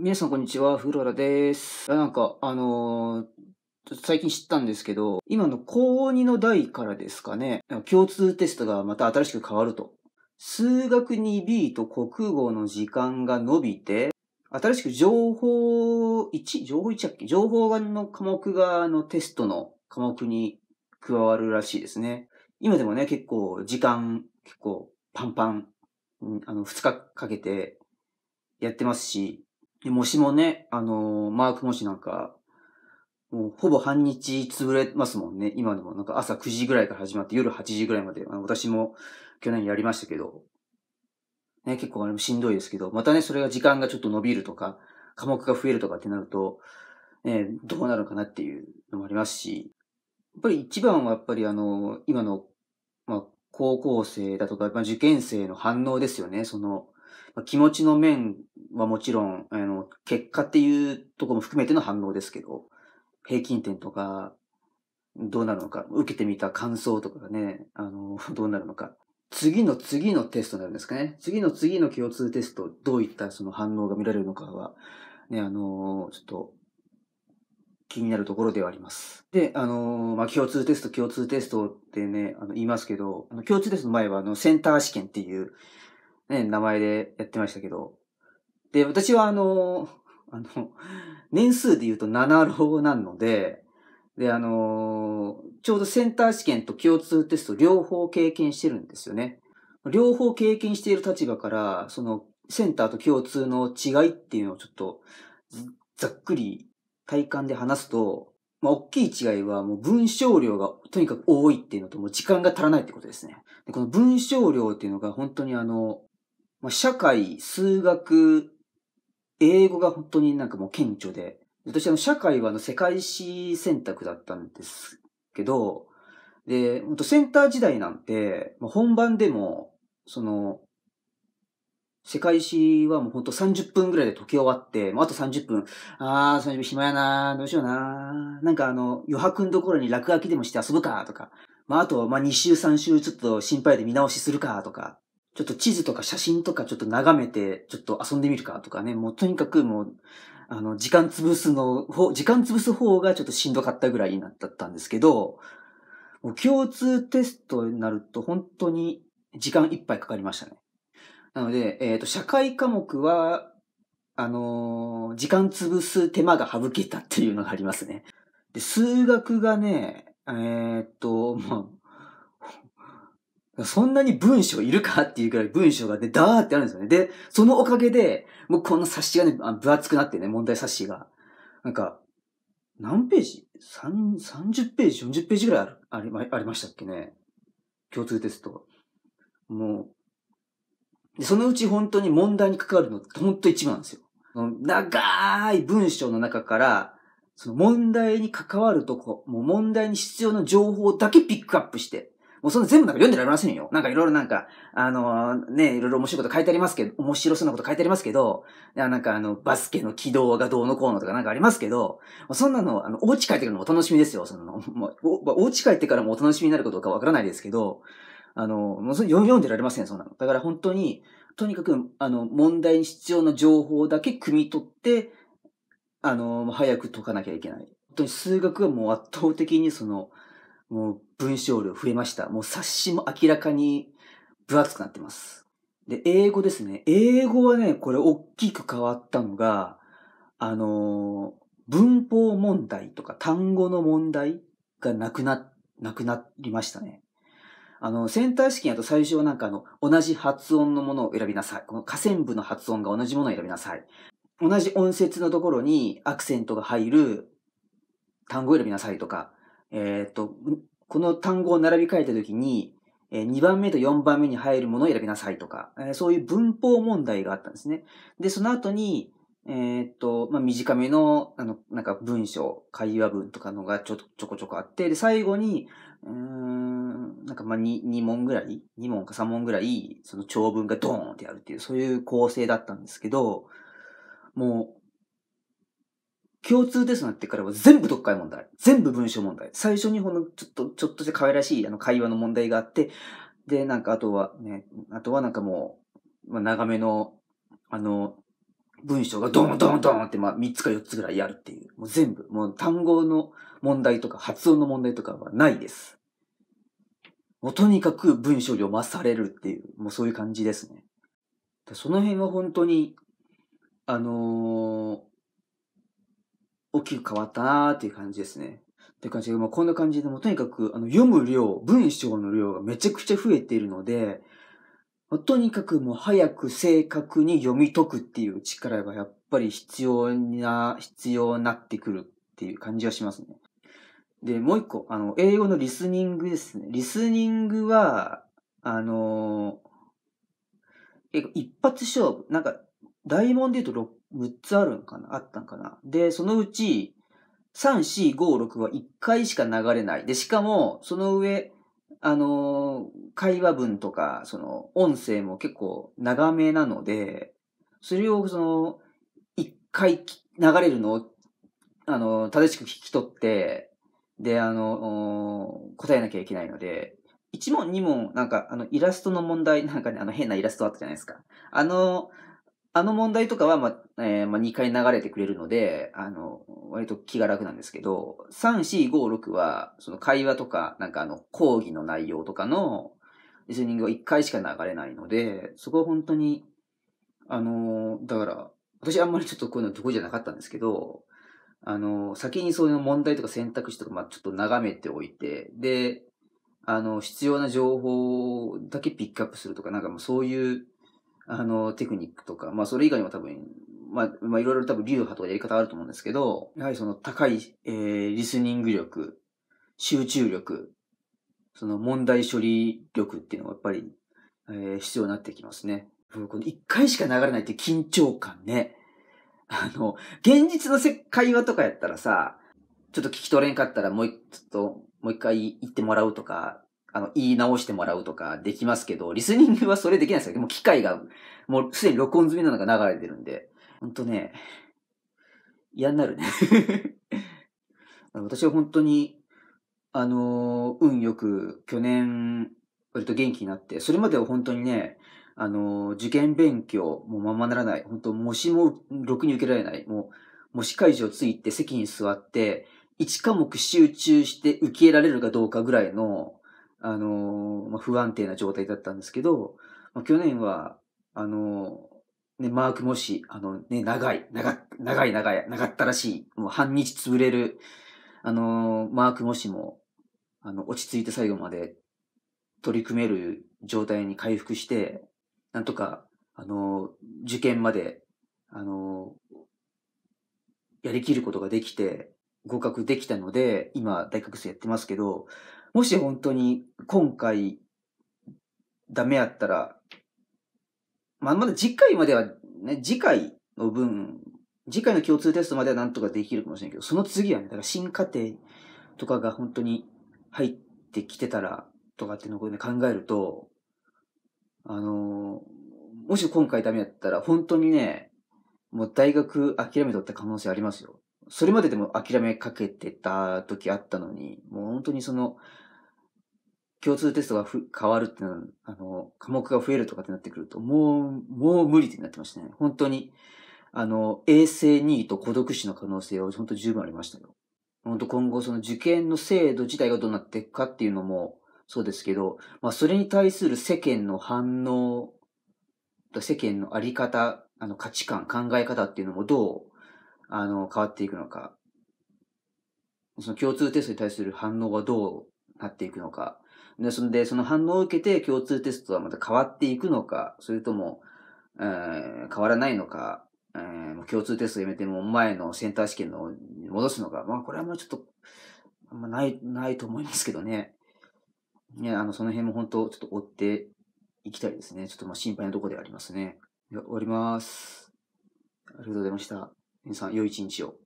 皆さんこんにちは、フローラです。なんか、あのー、最近知ったんですけど、今の高2の代からですかね、共通テストがまた新しく変わると。数学 2B と国語の時間が伸びて、新しく情報 1? 情報1だっけ情報がの科目が、の、テストの科目に加わるらしいですね。今でもね、結構時間、結構パンパン、あの、2日かけてやってますし、もしもね、あのー、マークもしなんか、もうほぼ半日潰れますもんね。今でもなんか朝9時ぐらいから始まって夜8時ぐらいまで、私も去年やりましたけど、ね、結構あれもしんどいですけど、またね、それが時間がちょっと伸びるとか、科目が増えるとかってなると、ね、どうなるかなっていうのもありますし、やっぱり一番はやっぱりあの、今の、まあ、高校生だとか、まあ、受験生の反応ですよね。その、気持ちの面はもちろん、あの、結果っていうとこも含めての反応ですけど、平均点とか、どうなるのか、受けてみた感想とかがね、あの、どうなるのか。次の次のテストになるんですかね。次の次の共通テスト、どういったその反応が見られるのかは、ね、あの、ちょっと、気になるところではあります。で、あのまあ、共通テスト、共通テストってね、あの、言いますけど、あの、共通テストの前は、あの、センター試験っていう、ね、名前でやってましたけど。で、私はあの、あの、年数で言うと7浪なので、で、あの、ちょうどセンター試験と共通テスト両方経験してるんですよね。両方経験している立場から、そのセンターと共通の違いっていうのをちょっとざっくり体感で話すと、まあ、大きい違いはもう文章量がとにかく多いっていうのと、もう時間が足らないってことですね。でこの文章量っていうのが本当にあの、まあ、社会、数学、英語が本当になんかもう顕著で、私あの社会はあの世界史選択だったんですけど、で、本当センター時代なんて、本番でも、その、世界史はもうほんと30分ぐらいで解き終わって、もうあと30分、あー、30分暇やなー、どうしようなー。なんかあの、余白のところに落書きでもして遊ぶか、とか。まあ、あと、まあ、2週3週ちょっと心配で見直しするか、とか。ちょっと地図とか写真とかちょっと眺めて、ちょっと遊んでみるかとかね、もうとにかくもう、あの、時間潰すの、時間潰す方がちょっとしんどかったぐらいになったんですけど、もう共通テストになると本当に時間いっぱいかかりましたね。なので、えっ、ー、と、社会科目は、あのー、時間潰す手間が省けたっていうのがありますね。で、数学がね、えっ、ー、と、まあ、そんなに文章いるかっていうくらい文章がで、ダーってあるんですよね。で、そのおかげで、もうこの冊子がね、あ分厚くなってね、問題冊子が。なんか、何ページ ?3、0ページ、40ページぐらいありありましたっけね。共通テスト。もう、そのうち本当に問題に関わるのって本当一番なんですよ。長い文章の中から、その問題に関わるとこ、もう問題に必要な情報だけピックアップして、もうその全部なんか読んでられませんよ。なんかいろいろなんか、あのー、ね、いろいろ面白いこと書いてありますけど、面白そうなこと書いてありますけど、なんかあの、バスケの軌道がどうのこうのとかなんかありますけど、そんなの、あの、お家帰ってくるのも楽しみですよ。その、まう、お、家帰ってからもお楽しみになることかわからないですけど、あの、もうそれ読んでられません、そんなの。だから本当に、とにかく、あの、問題に必要な情報だけ汲み取って、あの、早く解かなきゃいけない。本当に数学はもう圧倒的にその、もう文章量増えました。もう冊子も明らかに分厚くなってます。で、英語ですね。英語はね、これ大きく変わったのが、あのー、文法問題とか単語の問題がなくな、なくなりましたね。あの、センター試験だと最初はなんかあの、同じ発音のものを選びなさい。この下線部の発音が同じものを選びなさい。同じ音節のところにアクセントが入る単語を選びなさいとか、えっ、と、この単語を並び替えたときに、2番目と4番目に入るものを選びなさいとか、そういう文法問題があったんですね。で、その後に、えっ、と、まあ、短めの、あの、なんか文章、会話文とかのがちょちょこちょこあって、で、最後に、うん、なんかま2、2問ぐらい ?2 問か3問ぐらい、その長文がドーンってやるっていう、そういう構成だったんですけど、も共通ですなってからは全部読解問題。全部文章問題。最初にほんのちょっと、ちょっとした可愛らしいあの会話の問題があって、で、なんかあとはね、あとはなんかもう、まあ、長めの、あの、文章がドンドンドンって、まあ、3つか4つぐらいやるっていう。もう全部。もう単語の問題とか発音の問題とかはないです。もうとにかく文章読まされるっていう、もうそういう感じですね。その辺は本当に、あのー大きく変わったなーっていう感じですね。って感じで、まあ、こんな感じで、もとにかく、あの、読む量、文章の量がめちゃくちゃ増えているので、まあ、とにかくもう早く正確に読み解くっていう力がやっぱり必要な、必要になってくるっていう感じはしますね。で、もう一個、あの、英語のリスニングですね。リスニングは、あのー、結構一発勝負。なんか、大問で言うと 6, 6つあるんかなあったんかなで、そのうち、3、4、5、6は1回しか流れない。で、しかも、その上、あのー、会話文とか、その、音声も結構長めなので、それをその、1回流れるのを、あのー、正しく聞き取って、で、あのー、答えなきゃいけないので、1問、2問、なんか、あの、イラストの問題、なんかね、あの、変なイラストあったじゃないですか。あの、あの問題とかは、まあ、えー、まあ、2回流れてくれるので、あの、割と気が楽なんですけど、3、4、5、6は、その会話とか、なんかあの、講義の内容とかの、リスニングは1回しか流れないので、そこは本当に、あの、だから、私あんまりちょっとこういうの得意じゃなかったんですけど、あの、先にそういう問題とか選択肢とか、まあ、ちょっと眺めておいて、で、あの、必要な情報だけピックアップするとか、なんかもうそういう、あの、テクニックとか、まあそれ以外にも多分、まあ、まあいろいろ多分流派とかやり方あると思うんですけど、やはりその高い、えー、リスニング力、集中力、その問題処理力っていうのがやっぱり、えー、必要になってきますね。この一回しか流れないって緊張感ね。あの、現実の会話とかやったらさ、ちょっと聞き取れんかったらもうちょっと、もう一回言ってもらうとか、あの、言い直してもらうとかできますけど、リスニングはそれできないですよ。もう機械が、もうすでに録音済みなのが流れてるんで。ほんとね、嫌になるね 私は本当に、あのー、運よく去年、割と元気になって、それまでは本当にね、あのー、受験勉強もままならない。本当模試もろくに受けられない。もう、模試会場ついて席に座って、一科目集中して受けられるかどうかぐらいの、あの、まあ、不安定な状態だったんですけど、まあ、去年は、あの、ね、マークもし、あの、ね、長い、長、長い、長い、長ったらしい、もう半日潰れる、あの、マークもしも、あの、落ち着いて最後まで取り組める状態に回復して、なんとか、あの、受験まで、あの、やりきることができて、合格できたので、今、大学生やってますけど、もし本当に今回ダメやったら、まあ、まだ次回まではね、次回の分、次回の共通テストまではなんとかできるかもしれないけど、その次はね、だから新課程とかが本当に入ってきてたら、とかっていうのを、ね、考えると、あのー、もし今回ダメだったら、本当にね、もう大学諦めとった可能性ありますよ。それまででも諦めかけてた時あったのに、もう本当にその、共通テストがふ変わるってのあの、科目が増えるとかってなってくると、もう、もう無理ってなってましたね。本当に、あの、衛生2位と孤独死の可能性は本当十分ありましたよ。本当今後その受験の制度自体がどうなっていくかっていうのもそうですけど、まあそれに対する世間の反応、世間のあり方、あの価値観、考え方っていうのもどう、あの、変わっていくのか、その共通テストに対する反応がどうなっていくのか、で、そので、その反応を受けて共通テストはまた変わっていくのか、それとも、えー、変わらないのか、えー、共通テストやめても前のセンター試験の戻すのか、まあこれはもうちょっと、あんまない、ないと思いますけどね。ね、あの、その辺も本当ちょっと追っていきたいですね。ちょっとまあ心配なところでありますね。では終わります。ありがとうございました。皆さん、良い一日を。